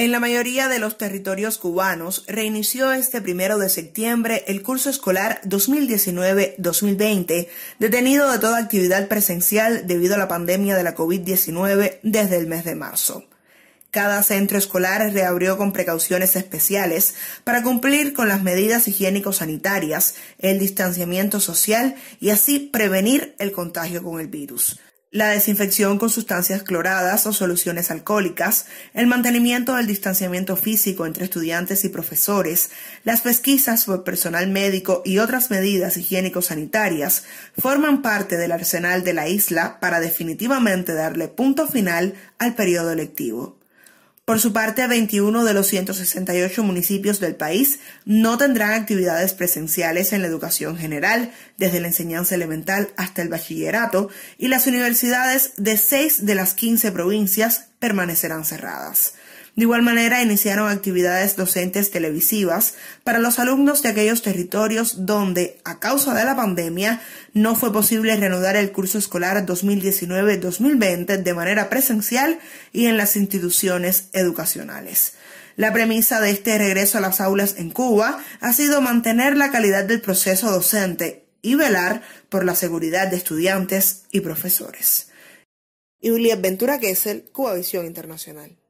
En la mayoría de los territorios cubanos reinició este primero de septiembre el curso escolar 2019-2020, detenido de toda actividad presencial debido a la pandemia de la COVID-19 desde el mes de marzo. Cada centro escolar reabrió con precauciones especiales para cumplir con las medidas higiénico-sanitarias, el distanciamiento social y así prevenir el contagio con el virus la desinfección con sustancias cloradas o soluciones alcohólicas, el mantenimiento del distanciamiento físico entre estudiantes y profesores, las pesquisas por personal médico y otras medidas higiénico-sanitarias forman parte del arsenal de la isla para definitivamente darle punto final al periodo lectivo. Por su parte, 21 de los 168 municipios del país no tendrán actividades presenciales en la educación general, desde la enseñanza elemental hasta el bachillerato, y las universidades de 6 de las 15 provincias permanecerán cerradas. De igual manera, iniciaron actividades docentes televisivas para los alumnos de aquellos territorios donde, a causa de la pandemia, no fue posible reanudar el curso escolar 2019-2020 de manera presencial y en las instituciones educacionales. La premisa de este regreso a las aulas en Cuba ha sido mantener la calidad del proceso docente y velar por la seguridad de estudiantes y profesores. Ventura Kessel, Cuba Internacional.